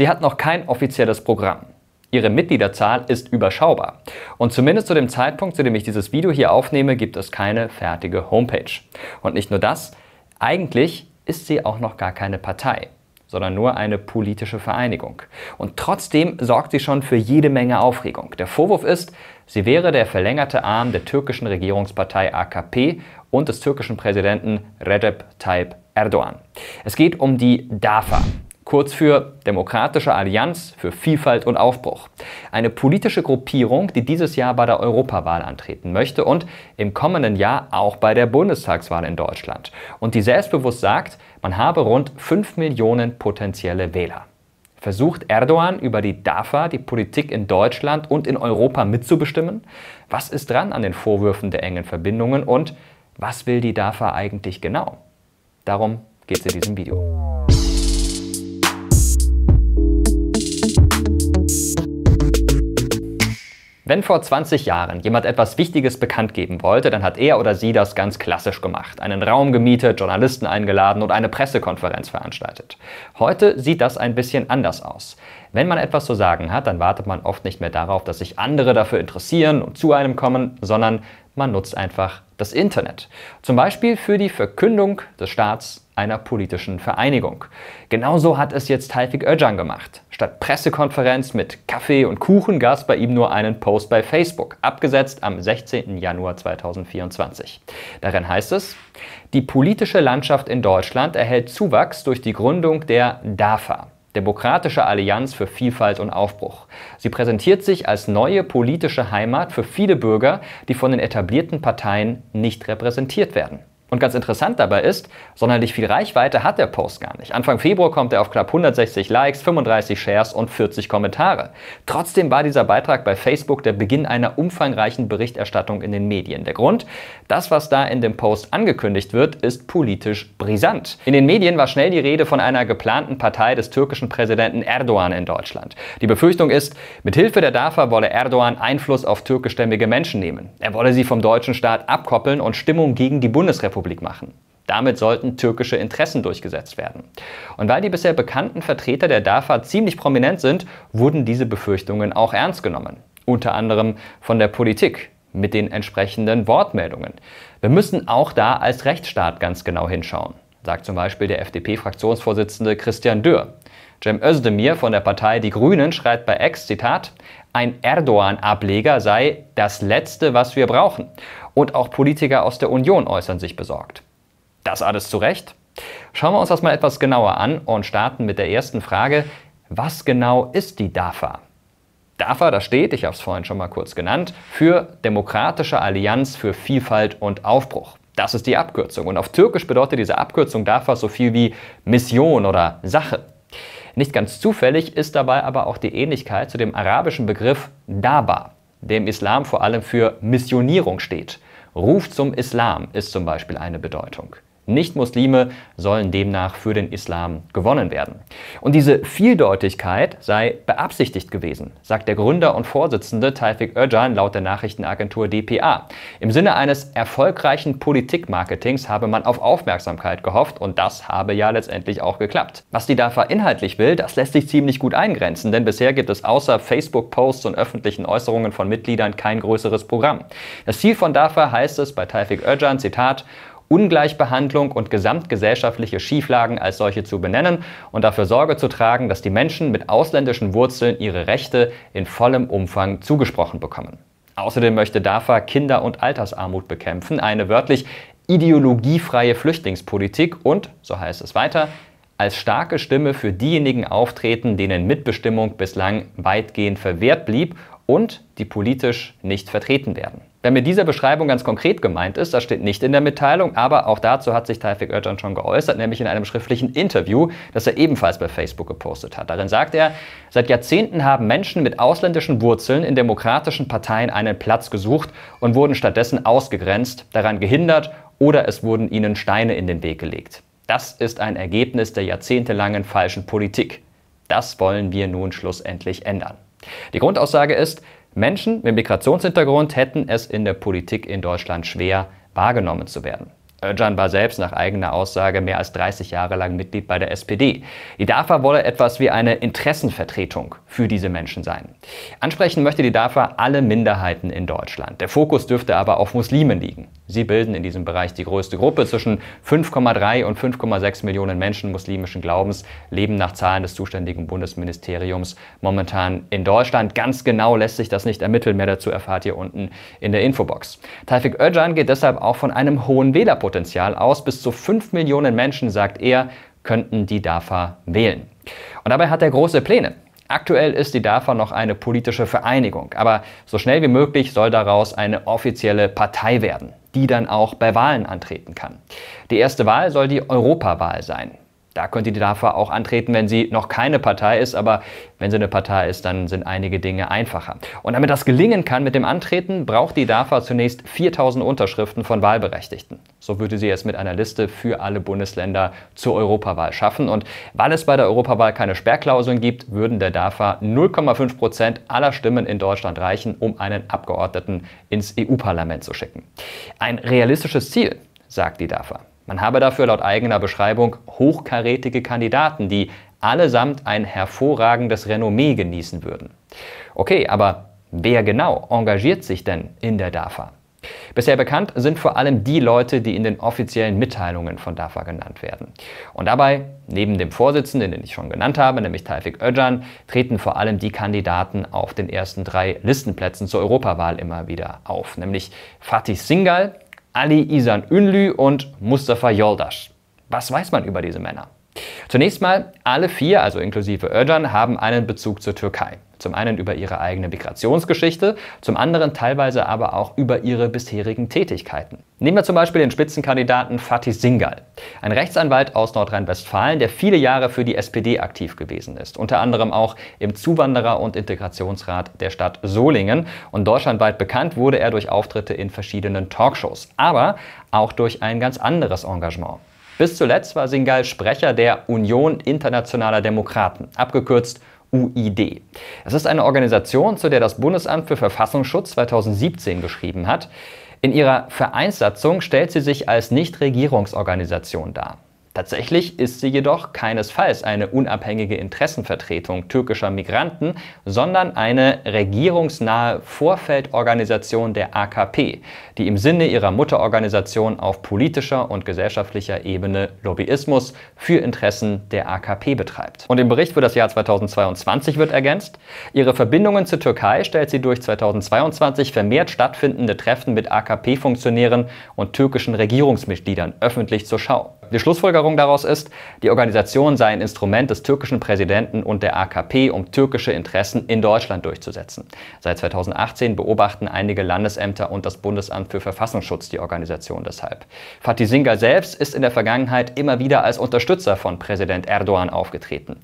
Sie hat noch kein offizielles Programm. Ihre Mitgliederzahl ist überschaubar. Und zumindest zu dem Zeitpunkt, zu dem ich dieses Video hier aufnehme, gibt es keine fertige Homepage. Und nicht nur das, eigentlich ist sie auch noch gar keine Partei, sondern nur eine politische Vereinigung. Und trotzdem sorgt sie schon für jede Menge Aufregung. Der Vorwurf ist, sie wäre der verlängerte Arm der türkischen Regierungspartei AKP und des türkischen Präsidenten Recep Tayyip Erdogan. Es geht um die DAFA, kurz für Demokratische Allianz für Vielfalt und Aufbruch. Eine politische Gruppierung, die dieses Jahr bei der Europawahl antreten möchte und im kommenden Jahr auch bei der Bundestagswahl in Deutschland. Und die selbstbewusst sagt, man habe rund 5 Millionen potenzielle Wähler. Versucht Erdogan über die DAFA die Politik in Deutschland und in Europa mitzubestimmen? Was ist dran an den Vorwürfen der engen Verbindungen und was will die DAFA eigentlich genau? Darum geht es in diesem Video. Wenn vor 20 Jahren jemand etwas Wichtiges bekannt geben wollte, dann hat er oder sie das ganz klassisch gemacht. Einen Raum gemietet, Journalisten eingeladen und eine Pressekonferenz veranstaltet. Heute sieht das ein bisschen anders aus. Wenn man etwas zu sagen hat, dann wartet man oft nicht mehr darauf, dass sich andere dafür interessieren und zu einem kommen, sondern man nutzt einfach das Internet. Zum Beispiel für die Verkündung des Staats einer politischen Vereinigung. Genauso hat es jetzt Taifik Öcalan gemacht. Statt Pressekonferenz mit Kaffee und Kuchen gab es bei ihm nur einen Post bei Facebook, abgesetzt am 16. Januar 2024. Darin heißt es, die politische Landschaft in Deutschland erhält Zuwachs durch die Gründung der DAFA, Demokratische Allianz für Vielfalt und Aufbruch. Sie präsentiert sich als neue politische Heimat für viele Bürger, die von den etablierten Parteien nicht repräsentiert werden. Und ganz interessant dabei ist, sonderlich viel Reichweite hat der Post gar nicht. Anfang Februar kommt er auf knapp 160 Likes, 35 Shares und 40 Kommentare. Trotzdem war dieser Beitrag bei Facebook der Beginn einer umfangreichen Berichterstattung in den Medien. Der Grund, das, was da in dem Post angekündigt wird, ist politisch brisant. In den Medien war schnell die Rede von einer geplanten Partei des türkischen Präsidenten Erdogan in Deutschland. Die Befürchtung ist, mit Hilfe der DAFA wolle Erdogan Einfluss auf türkischstämmige Menschen nehmen. Er wolle sie vom deutschen Staat abkoppeln und Stimmung gegen die Bundesrepublik Bundesrepublik machen. Damit sollten türkische Interessen durchgesetzt werden. Und weil die bisher bekannten Vertreter der DAFA ziemlich prominent sind, wurden diese Befürchtungen auch ernst genommen. Unter anderem von der Politik mit den entsprechenden Wortmeldungen. Wir müssen auch da als Rechtsstaat ganz genau hinschauen, sagt zum Beispiel der FDP-Fraktionsvorsitzende Christian Dürr. Cem Özdemir von der Partei Die Grünen schreibt bei Ex, Zitat, ein Erdogan-Ableger sei das Letzte, was wir brauchen und auch Politiker aus der Union äußern sich besorgt. Das alles zu Recht? Schauen wir uns das mal etwas genauer an und starten mit der ersten Frage. Was genau ist die DAFA? DAFA, da steht, ich habe es vorhin schon mal kurz genannt, für Demokratische Allianz für Vielfalt und Aufbruch. Das ist die Abkürzung. Und auf Türkisch bedeutet diese Abkürzung DAFA so viel wie Mission oder Sache. Nicht ganz zufällig ist dabei aber auch die Ähnlichkeit zu dem arabischen Begriff Daba dem Islam vor allem für Missionierung steht. Ruf zum Islam ist zum Beispiel eine Bedeutung. Nicht-Muslime sollen demnach für den Islam gewonnen werden. Und diese Vieldeutigkeit sei beabsichtigt gewesen, sagt der Gründer und Vorsitzende Taifik Öcalan laut der Nachrichtenagentur dpa. Im Sinne eines erfolgreichen Politikmarketings habe man auf Aufmerksamkeit gehofft und das habe ja letztendlich auch geklappt. Was die DAFA inhaltlich will, das lässt sich ziemlich gut eingrenzen, denn bisher gibt es außer Facebook-Posts und öffentlichen Äußerungen von Mitgliedern kein größeres Programm. Das Ziel von DAFA heißt es bei Taifik Öcalan, Zitat, Ungleichbehandlung und gesamtgesellschaftliche Schieflagen als solche zu benennen und dafür Sorge zu tragen, dass die Menschen mit ausländischen Wurzeln ihre Rechte in vollem Umfang zugesprochen bekommen. Außerdem möchte DAFA Kinder- und Altersarmut bekämpfen, eine wörtlich ideologiefreie Flüchtlingspolitik und, so heißt es weiter, als starke Stimme für diejenigen auftreten, denen Mitbestimmung bislang weitgehend verwehrt blieb und die politisch nicht vertreten werden. Wenn mit dieser Beschreibung ganz konkret gemeint ist, das steht nicht in der Mitteilung, aber auch dazu hat sich Taifik Özcan schon geäußert, nämlich in einem schriftlichen Interview, das er ebenfalls bei Facebook gepostet hat. Darin sagt er, seit Jahrzehnten haben Menschen mit ausländischen Wurzeln in demokratischen Parteien einen Platz gesucht und wurden stattdessen ausgegrenzt, daran gehindert oder es wurden ihnen Steine in den Weg gelegt. Das ist ein Ergebnis der jahrzehntelangen falschen Politik. Das wollen wir nun schlussendlich ändern. Die Grundaussage ist, Menschen mit Migrationshintergrund hätten es in der Politik in Deutschland schwer wahrgenommen zu werden. Öcalan war selbst nach eigener Aussage mehr als 30 Jahre lang Mitglied bei der SPD. Die DAFA wolle etwas wie eine Interessenvertretung für diese Menschen sein. Ansprechen möchte die DAFA alle Minderheiten in Deutschland. Der Fokus dürfte aber auf Muslimen liegen. Sie bilden in diesem Bereich die größte Gruppe. Zwischen 5,3 und 5,6 Millionen Menschen muslimischen Glaubens leben nach Zahlen des zuständigen Bundesministeriums momentan in Deutschland. Ganz genau lässt sich das nicht ermitteln. Mehr dazu erfahrt ihr unten in der Infobox. Taifik Öcalan geht deshalb auch von einem hohen Wählerpotenzial Potenzial aus. Bis zu 5 Millionen Menschen, sagt er, könnten die DAFA wählen. Und dabei hat er große Pläne. Aktuell ist die DAFA noch eine politische Vereinigung, aber so schnell wie möglich soll daraus eine offizielle Partei werden, die dann auch bei Wahlen antreten kann. Die erste Wahl soll die Europawahl sein. Da könnte die DAFA auch antreten, wenn sie noch keine Partei ist, aber wenn sie eine Partei ist, dann sind einige Dinge einfacher. Und damit das gelingen kann mit dem Antreten, braucht die DAFA zunächst 4000 Unterschriften von Wahlberechtigten. So würde sie es mit einer Liste für alle Bundesländer zur Europawahl schaffen. Und weil es bei der Europawahl keine Sperrklauseln gibt, würden der DAFA 0,5 Prozent aller Stimmen in Deutschland reichen, um einen Abgeordneten ins EU-Parlament zu schicken. Ein realistisches Ziel, sagt die DAFA. Man habe dafür laut eigener Beschreibung hochkarätige Kandidaten, die allesamt ein hervorragendes Renommee genießen würden. Okay, aber wer genau engagiert sich denn in der DAFA? Bisher bekannt sind vor allem die Leute, die in den offiziellen Mitteilungen von DAFA genannt werden. Und dabei, neben dem Vorsitzenden, den ich schon genannt habe, nämlich Taifik Öcalan, treten vor allem die Kandidaten auf den ersten drei Listenplätzen zur Europawahl immer wieder auf, nämlich Fatih Singal, Ali Isan Ünlü und Mustafa Yoldash. Was weiß man über diese Männer? Zunächst mal, alle vier, also inklusive Öcalan, haben einen Bezug zur Türkei. Zum einen über ihre eigene Migrationsgeschichte, zum anderen teilweise aber auch über ihre bisherigen Tätigkeiten. Nehmen wir zum Beispiel den Spitzenkandidaten Fatih Singal, ein Rechtsanwalt aus Nordrhein-Westfalen, der viele Jahre für die SPD aktiv gewesen ist, unter anderem auch im Zuwanderer- und Integrationsrat der Stadt Solingen und deutschlandweit bekannt wurde er durch Auftritte in verschiedenen Talkshows, aber auch durch ein ganz anderes Engagement. Bis zuletzt war Singal Sprecher der Union Internationaler Demokraten, abgekürzt UID. Es ist eine Organisation, zu der das Bundesamt für Verfassungsschutz 2017 geschrieben hat. In ihrer Vereinssatzung stellt sie sich als Nichtregierungsorganisation dar. Tatsächlich ist sie jedoch keinesfalls eine unabhängige Interessenvertretung türkischer Migranten, sondern eine regierungsnahe Vorfeldorganisation der AKP, die im Sinne ihrer Mutterorganisation auf politischer und gesellschaftlicher Ebene Lobbyismus für Interessen der AKP betreibt. Und im Bericht für das Jahr 2022 wird ergänzt, ihre Verbindungen zur Türkei stellt sie durch 2022 vermehrt stattfindende Treffen mit AKP-Funktionären und türkischen Regierungsmitgliedern öffentlich zur Schau. Die Schlussfolgerung daraus ist, die Organisation sei ein Instrument des türkischen Präsidenten und der AKP, um türkische Interessen in Deutschland durchzusetzen. Seit 2018 beobachten einige Landesämter und das Bundesamt für Verfassungsschutz die Organisation deshalb. Fatih Singer selbst ist in der Vergangenheit immer wieder als Unterstützer von Präsident Erdogan aufgetreten.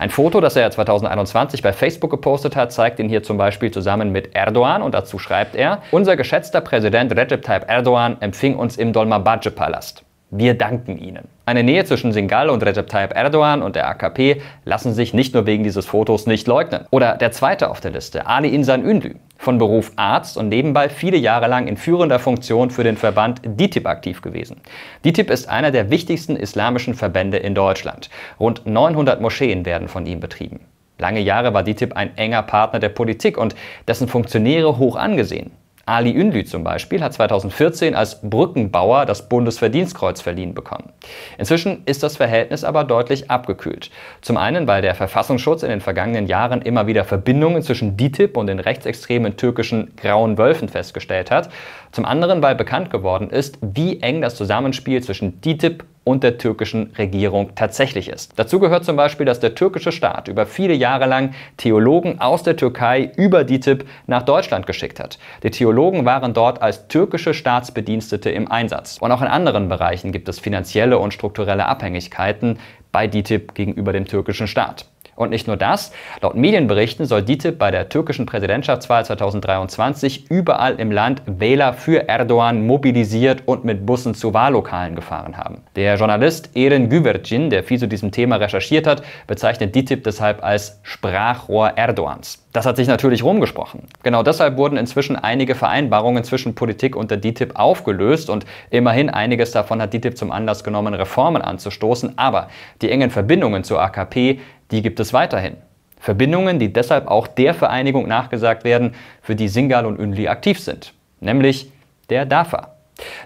Ein Foto, das er 2021 bei Facebook gepostet hat, zeigt ihn hier zum Beispiel zusammen mit Erdogan und dazu schreibt er, unser geschätzter Präsident Recep Tayyip Erdogan empfing uns im Dolmabahce-Palast. Wir danken Ihnen. Eine Nähe zwischen Singal und Recep Tayyip Erdogan und der AKP lassen sich nicht nur wegen dieses Fotos nicht leugnen. Oder der zweite auf der Liste, Ali Insan Ündü, von Beruf Arzt und nebenbei viele Jahre lang in führender Funktion für den Verband DITIB aktiv gewesen. DITIB ist einer der wichtigsten islamischen Verbände in Deutschland. Rund 900 Moscheen werden von ihm betrieben. Lange Jahre war DITIB ein enger Partner der Politik und dessen Funktionäre hoch angesehen. Ali Ünlü zum Beispiel hat 2014 als Brückenbauer das Bundesverdienstkreuz verliehen bekommen. Inzwischen ist das Verhältnis aber deutlich abgekühlt. Zum einen, weil der Verfassungsschutz in den vergangenen Jahren immer wieder Verbindungen zwischen DITIB und den rechtsextremen türkischen Grauen Wölfen festgestellt hat. Zum anderen, weil bekannt geworden ist, wie eng das Zusammenspiel zwischen DTIP und der türkischen Regierung tatsächlich ist. Dazu gehört zum Beispiel, dass der türkische Staat über viele Jahre lang Theologen aus der Türkei über DITIB nach Deutschland geschickt hat. Die Theologen waren dort als türkische Staatsbedienstete im Einsatz. Und auch in anderen Bereichen gibt es finanzielle und strukturelle Abhängigkeiten bei DITIB gegenüber dem türkischen Staat. Und nicht nur das, laut Medienberichten soll DITIB bei der türkischen Präsidentschaftswahl 2023 überall im Land Wähler für Erdogan mobilisiert und mit Bussen zu Wahllokalen gefahren haben. Der Journalist Eren Güvercin, der viel zu diesem Thema recherchiert hat, bezeichnet DITIB deshalb als Sprachrohr Erdogans. Das hat sich natürlich rumgesprochen. Genau deshalb wurden inzwischen einige Vereinbarungen zwischen Politik und der DITIB aufgelöst und immerhin einiges davon hat DITIB zum Anlass genommen, Reformen anzustoßen. Aber die engen Verbindungen zur AKP die gibt es weiterhin. Verbindungen, die deshalb auch der Vereinigung nachgesagt werden, für die Singal und Ünlü aktiv sind, nämlich der DAFA.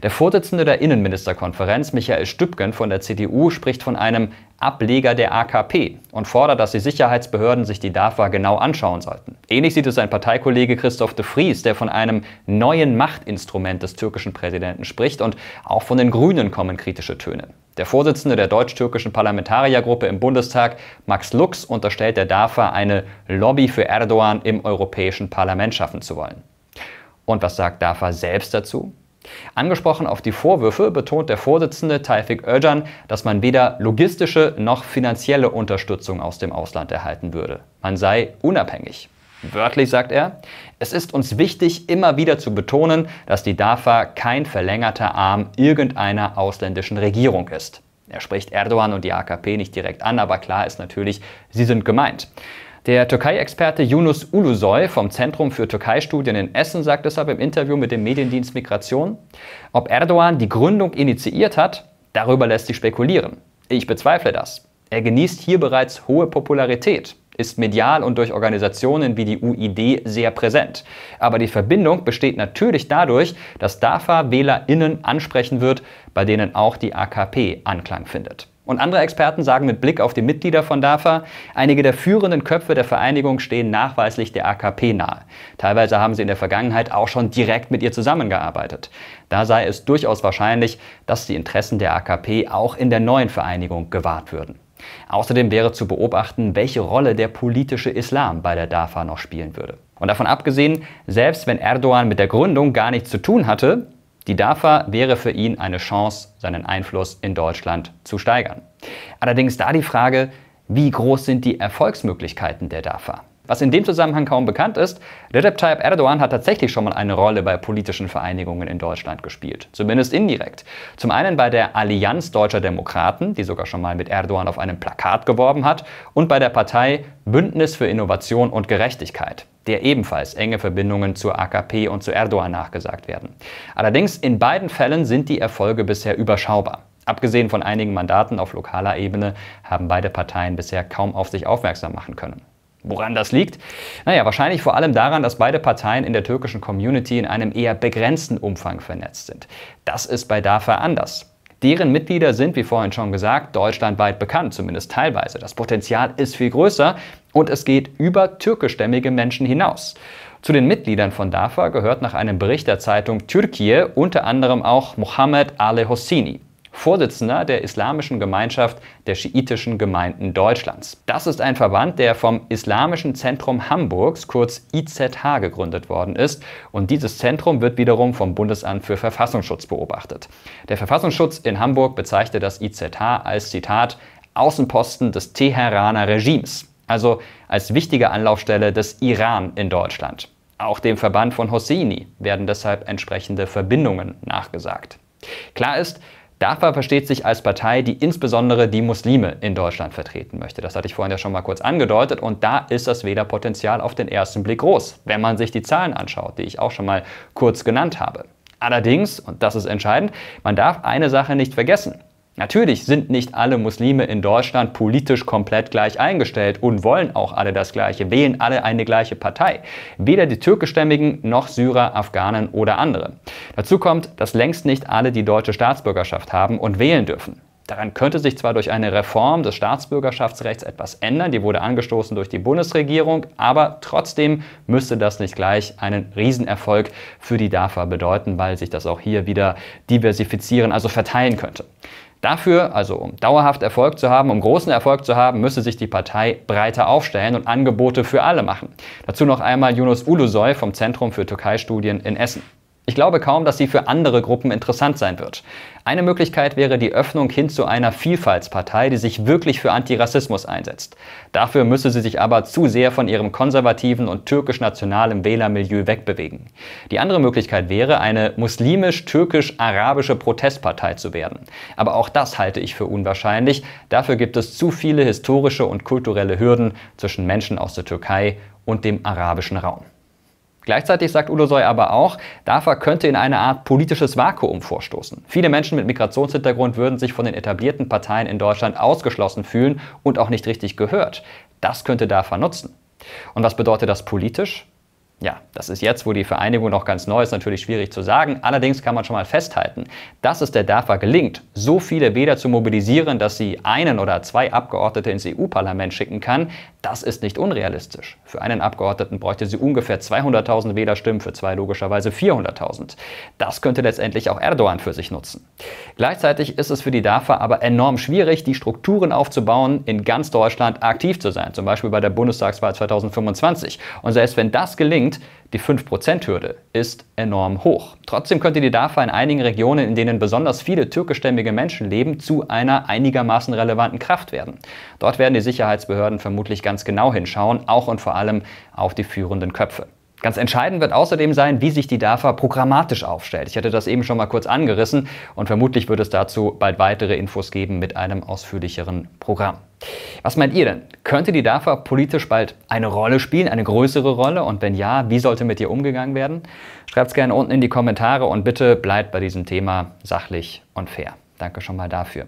Der Vorsitzende der Innenministerkonferenz, Michael Stübgen von der CDU, spricht von einem Ableger der AKP und fordert, dass die Sicherheitsbehörden sich die DAFA genau anschauen sollten. Ähnlich sieht es sein Parteikollege Christoph de Vries, der von einem neuen Machtinstrument des türkischen Präsidenten spricht und auch von den Grünen kommen kritische Töne. Der Vorsitzende der deutsch-türkischen Parlamentariergruppe im Bundestag, Max Lux, unterstellt der DAFA, eine Lobby für Erdogan im Europäischen Parlament schaffen zu wollen. Und was sagt DAFA selbst dazu? Angesprochen auf die Vorwürfe betont der Vorsitzende Taifik Öcalan, dass man weder logistische noch finanzielle Unterstützung aus dem Ausland erhalten würde. Man sei unabhängig. Wörtlich sagt er, es ist uns wichtig, immer wieder zu betonen, dass die DAFA kein verlängerter Arm irgendeiner ausländischen Regierung ist. Er spricht Erdogan und die AKP nicht direkt an, aber klar ist natürlich, sie sind gemeint. Der Türkei-Experte Yunus Ulusoy vom Zentrum für Türkei-Studien in Essen sagt deshalb im Interview mit dem Mediendienst Migration, ob Erdogan die Gründung initiiert hat, darüber lässt sich spekulieren. Ich bezweifle das. Er genießt hier bereits hohe Popularität ist medial und durch Organisationen wie die UID sehr präsent. Aber die Verbindung besteht natürlich dadurch, dass DAFA WählerInnen ansprechen wird, bei denen auch die AKP Anklang findet. Und andere Experten sagen mit Blick auf die Mitglieder von DAFA, einige der führenden Köpfe der Vereinigung stehen nachweislich der AKP nahe. Teilweise haben sie in der Vergangenheit auch schon direkt mit ihr zusammengearbeitet. Da sei es durchaus wahrscheinlich, dass die Interessen der AKP auch in der neuen Vereinigung gewahrt würden. Außerdem wäre zu beobachten, welche Rolle der politische Islam bei der DAFA noch spielen würde. Und davon abgesehen, selbst wenn Erdogan mit der Gründung gar nichts zu tun hatte, die DAFA wäre für ihn eine Chance, seinen Einfluss in Deutschland zu steigern. Allerdings da die Frage, wie groß sind die Erfolgsmöglichkeiten der DAFA? Was in dem Zusammenhang kaum bekannt ist, Recep Tayyip Erdogan hat tatsächlich schon mal eine Rolle bei politischen Vereinigungen in Deutschland gespielt, zumindest indirekt. Zum einen bei der Allianz Deutscher Demokraten, die sogar schon mal mit Erdogan auf einem Plakat geworben hat, und bei der Partei Bündnis für Innovation und Gerechtigkeit, der ebenfalls enge Verbindungen zur AKP und zu Erdogan nachgesagt werden. Allerdings in beiden Fällen sind die Erfolge bisher überschaubar. Abgesehen von einigen Mandaten auf lokaler Ebene haben beide Parteien bisher kaum auf sich aufmerksam machen können. Woran das liegt? Naja, wahrscheinlich vor allem daran, dass beide Parteien in der türkischen Community in einem eher begrenzten Umfang vernetzt sind. Das ist bei DAFA anders. Deren Mitglieder sind, wie vorhin schon gesagt, deutschlandweit bekannt, zumindest teilweise. Das Potenzial ist viel größer und es geht über türkischstämmige Menschen hinaus. Zu den Mitgliedern von DAFA gehört nach einem Bericht der Zeitung Türkiye unter anderem auch Mohammed Ali Hossini. Vorsitzender der Islamischen Gemeinschaft der schiitischen Gemeinden Deutschlands. Das ist ein Verband, der vom Islamischen Zentrum Hamburgs, kurz IZH, gegründet worden ist. Und dieses Zentrum wird wiederum vom Bundesamt für Verfassungsschutz beobachtet. Der Verfassungsschutz in Hamburg bezeichnet das IZH als Zitat Außenposten des Teheraner Regimes, also als wichtige Anlaufstelle des Iran in Deutschland. Auch dem Verband von Hosseini werden deshalb entsprechende Verbindungen nachgesagt. Klar ist, DAFA versteht sich als Partei, die insbesondere die Muslime in Deutschland vertreten möchte. Das hatte ich vorhin ja schon mal kurz angedeutet und da ist das Wählerpotenzial auf den ersten Blick groß, wenn man sich die Zahlen anschaut, die ich auch schon mal kurz genannt habe. Allerdings, und das ist entscheidend, man darf eine Sache nicht vergessen. Natürlich sind nicht alle Muslime in Deutschland politisch komplett gleich eingestellt und wollen auch alle das Gleiche, wählen alle eine gleiche Partei. Weder die türkischstämmigen noch Syrer, Afghanen oder andere. Dazu kommt, dass längst nicht alle die deutsche Staatsbürgerschaft haben und wählen dürfen. Daran könnte sich zwar durch eine Reform des Staatsbürgerschaftsrechts etwas ändern, die wurde angestoßen durch die Bundesregierung, aber trotzdem müsste das nicht gleich einen Riesenerfolg für die DAFA bedeuten, weil sich das auch hier wieder diversifizieren, also verteilen könnte. Dafür, also um dauerhaft Erfolg zu haben, um großen Erfolg zu haben, müsse sich die Partei breiter aufstellen und Angebote für alle machen. Dazu noch einmal Yunus Ulusoy vom Zentrum für Türkei-Studien in Essen. Ich glaube kaum, dass sie für andere Gruppen interessant sein wird. Eine Möglichkeit wäre die Öffnung hin zu einer Vielfaltspartei, die sich wirklich für Antirassismus einsetzt. Dafür müsse sie sich aber zu sehr von ihrem konservativen und türkisch-nationalen Wählermilieu wegbewegen. Die andere Möglichkeit wäre, eine muslimisch-türkisch-arabische Protestpartei zu werden. Aber auch das halte ich für unwahrscheinlich. Dafür gibt es zu viele historische und kulturelle Hürden zwischen Menschen aus der Türkei und dem arabischen Raum. Gleichzeitig sagt Ulosoy aber auch, DAFA könnte in eine Art politisches Vakuum vorstoßen. Viele Menschen mit Migrationshintergrund würden sich von den etablierten Parteien in Deutschland ausgeschlossen fühlen und auch nicht richtig gehört. Das könnte DAFA nutzen. Und was bedeutet das politisch? Ja, das ist jetzt, wo die Vereinigung noch ganz neu ist, natürlich schwierig zu sagen. Allerdings kann man schon mal festhalten, dass es der DAFA gelingt, so viele Wähler zu mobilisieren, dass sie einen oder zwei Abgeordnete ins EU-Parlament schicken kann. Das ist nicht unrealistisch. Für einen Abgeordneten bräuchte sie ungefähr 200.000 Wählerstimmen, für zwei logischerweise 400.000. Das könnte letztendlich auch Erdogan für sich nutzen. Gleichzeitig ist es für die DAFA aber enorm schwierig, die Strukturen aufzubauen, in ganz Deutschland aktiv zu sein, zum Beispiel bei der Bundestagswahl 2025. Und selbst wenn das gelingt, sinkt, die 5%-Hürde ist enorm hoch. Trotzdem könnte die DAFA in einigen Regionen, in denen besonders viele türkischstämmige Menschen leben, zu einer einigermaßen relevanten Kraft werden. Dort werden die Sicherheitsbehörden vermutlich ganz genau hinschauen, auch und vor allem auf die führenden Köpfe. Ganz entscheidend wird außerdem sein, wie sich die DAFA programmatisch aufstellt. Ich hatte das eben schon mal kurz angerissen und vermutlich wird es dazu bald weitere Infos geben mit einem ausführlicheren Programm. Was meint ihr denn? Könnte die DAFA politisch bald eine Rolle spielen, eine größere Rolle? Und wenn ja, wie sollte mit ihr umgegangen werden? Schreibt es gerne unten in die Kommentare und bitte bleibt bei diesem Thema sachlich und fair. Danke schon mal dafür.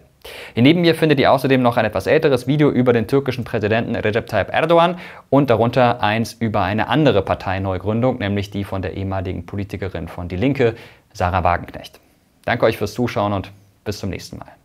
Hier neben mir findet ihr außerdem noch ein etwas älteres Video über den türkischen Präsidenten Recep Tayyip Erdogan und darunter eins über eine andere Parteineugründung, nämlich die von der ehemaligen Politikerin von Die Linke, Sarah Wagenknecht. Danke euch fürs Zuschauen und bis zum nächsten Mal.